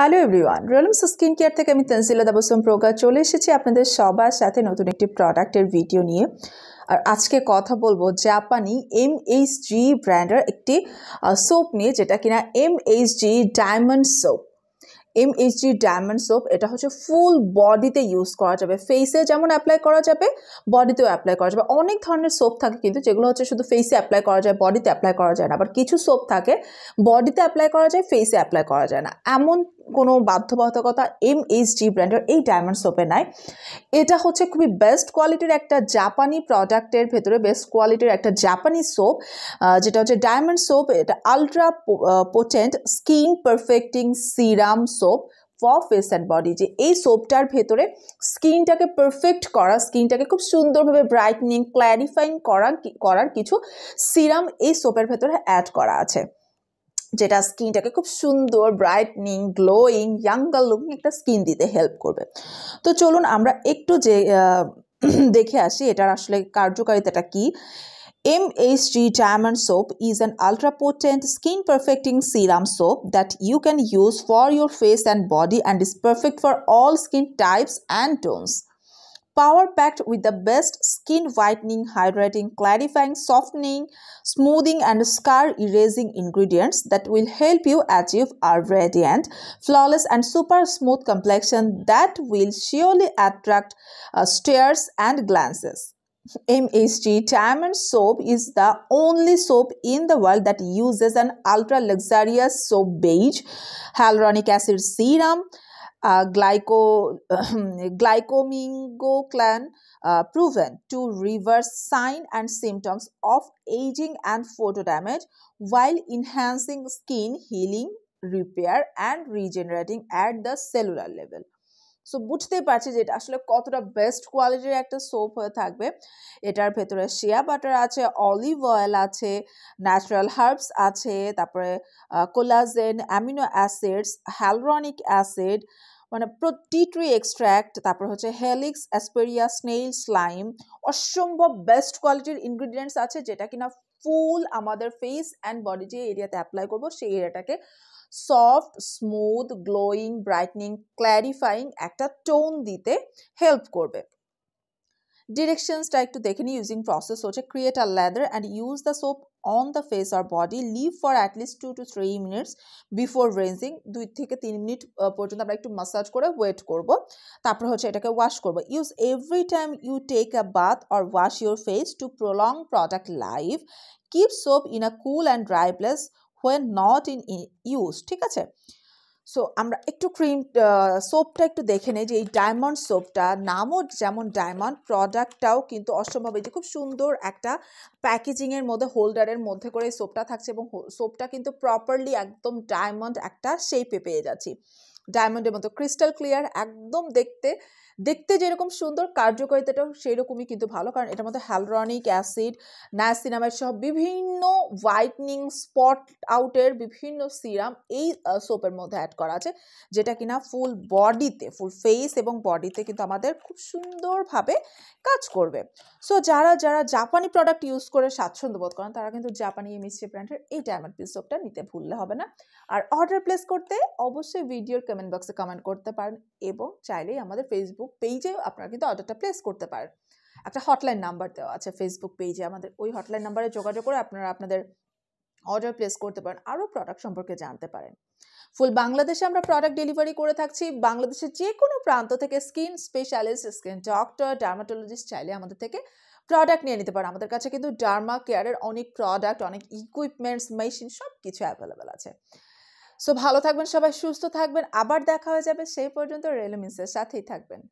Hello everyone Realms skin care থেকে আমি তনসিলা দাবসম প্রকার চলে এসেছি আপনাদের সবার সাথে নতুন একটি প্রোডাক্টের ভিডিও নিয়ে আর আজকে কথা বলবো জাপানি এম এইচ জি ব্র্যান্ডের একটি সোপ নিয়ে যেটা কিনা M H G diamond soap MHD diamond soap এটা হচ্ছে ফুল বডিতে ইউজ করা যাবে ফেসে যেমন অ্যাপ্লাই করা যাবে বডিতেও অ্যাপ্লাই করা যাবে অনেক ধরনের সোপ থাকে কিন্তু যেগুলো হচ্ছে শুধু ফেসে অ্যাপ্লাই করা যায় বডিতে অ্যাপ্লাই করা যায় না আবার কিছু সোপ থাকে বডিতে অ্যাপ্লাই করা যায় ফেসে অ্যাপ্লাই করা যায় না এমন কোনো বাধ্যবাধকতা এমএইচডি ব্র্যান্ডের এই ডায়মন্ড সোপে নাই এটা হচ্ছে খুবই বেস্ট কোয়ালিটির একটা জাপানি প্রোডাক্টের ভেতরে বেস্ট কোয়ালিটির একটা জাপানি সোপ যেটা হচ্ছে ডায়মন্ড সোপ এটা ultra potent skin perfecting serum soap soap for face and body যে এই সোপটার ভেতরে স্কিনটাকে পারফেক্ট করা স্কিনটাকে খুব সুন্দরভাবে ব্রাইটনিং ক্ল্যারিফাইং করা করার কিছু সিরাম এই সোপের ভেতরে অ্যাড করা আছে যেটা স্কিনটাকে খুব সুন্দর ব্রাইটনিং গ্লোয়িং ইয়াঙ্গার লুকিং একটা স্কিন দিতে হেল্প করবে তো চলুন আমরা একটু যে দেখে আসি এটার আসলে কার্যকারিতাটা কী M H G Diamond Soap is an ultra-potent skin-perfecting serum soap that you can use for your face and body and is perfect for all skin types and tones. Power-packed with the best skin whitening, hydrating, clarifying, softening, smoothing and scar-erasing ingredients that will help you achieve a radiant, flawless and super smooth complexion that will surely attract uh, stares and glances. MSG Diamond soap is the only soap in the world that uses an ultra luxurious soap beige, hyaluronic acid serum, uh, glyco, um, glycomingoclan uh, proven to reverse signs and symptoms of aging and photo damage while enhancing skin healing, repair, and regenerating at the cellular level. So বুঝতে পারছি যে এটা আসলে কতটা best কোয়ালিটির একটা soap হয়ে থাকবে এটার ভেতরে শিয়া বাটার আছে অলিভ অয়েল আছে ন্যাচারাল হার্বস আছে তারপরে collagen amino acids hyaluronic acid মানে প্রতি ট্রি এক্সট্র্যাক্ট তারপর হচ্ছে হেলিক্স অ্যাসপেরিয়া স্নেইল স্লাইম অসম্ভব বেস্ট কোয়ালিটির ইনগ্রিডিয়েন্টস আছে যেটা কিনা ফুল আমাদের ফেস অ্যান্ড বডি যে এরিয়াতে অ্যাপ্লাই করবো সেই এরিয়াটাকে soft smooth glowing brightening clarifying একটা টোন দিতে হেল্প করবে ডিরেকশনসটা একটু দেখে নিই ইউজিং প্রসেস হচ্ছে create a lather and use the soap on the face আর body leave for at least two two three minutes before rinsing দুই থেকে তিন মিনিট পর্যন্ত আমরা একটু মাসাজ করে ওয়েট করব তারপর হচ্ছে এটাকে ওয়াশ করব use every time you take a bath or wash your face to prolong product life keep soap in a cool and dry place when not in use ঠিক আছে সো আমরা একটু ক্রিম সোপটা একটু দেখে নিই যে এই ডায়মন্ড সোপটা নামও যেমন ডায়মন্ড প্রোডাক্টটাও কিন্তু অসম্ভব এই যে খুব সুন্দর একটা প্যাকেজিংয়ের মধ্যে হোল্ডারের মধ্যে করে সোপটা থাকছে এবং সোপটা কিন্তু প্রপারলি একদম ডায়মন্ড একটা শেপে পেয়ে যাচ্ছি ডায়মন্ডের মতো ক্রিস্টাল ক্লিয়ার একদম দেখতে দেখতে যেরকম সুন্দর সেই সেরকমই কিন্তু ভালো কারণ এটার মধ্যে হ্যালরনিক অ্যাসিড নায়াসিনামাইড সহ বিভিন্ন হোয়াইটনিং স্পট আউটের বিভিন্ন সিরাম এই সোপের মধ্যে অ্যাড করা আছে যেটা কিনা ফুল বডিতে ফুল ফেস এবং বডিতে কিন্তু আমাদের খুব সুন্দরভাবে কাজ করবে সো যারা যারা জাপানি প্রোডাক্ট ইউজ করে স্বাচ্ছন্দ্য বোধ করেন তারা কিন্তু জাপানি এমএসসি ব্র্যান্ডের এই ডায়মন্ড পিস সোপটা নিতে ভুললে হবে না আর অর্ডার প্লেস করতে অবশ্যই ভিডিওর কমেন্ট বক্সে কমেন্ট করতে পারেন এবং চাইলেই আমাদের ফেসবুক ফেসবুক পেজে আপনারা কিন্তু অর্ডারটা প্লেস করতে পারেন একটা হটলাইন নাম্বার দেওয়া আছে ফেসবুক পেজে আমাদের ওই হটলাইন নাম্বারে যোগাযোগ করে আপনারা আপনাদের অর্ডার প্লেস করতে পারেন আরও প্রোডাক্ট সম্পর্কে জানতে পারেন ফুল বাংলাদেশে আমরা প্রোডাক্ট ডেলিভারি করে থাকছি বাংলাদেশের যে কোনো প্রান্ত থেকে skin specialist skin doctor dermatologist চাইলে আমাদের থেকে প্রোডাক্ট নিয়ে নিতে পারে আমাদের কাছে কিন্তু ডার্মা কেয়ারের অনেক প্রোডাক্ট অনেক ইকুইপমেন্টস মেশিন সব কিছু অ্যাভেলেবেল আছে সো ভালো থাকবেন সবাই সুস্থ থাকবেন আবার দেখা হয়ে যাবে সেই পর্যন্ত রেলমিন্সের সাথেই থাকবেন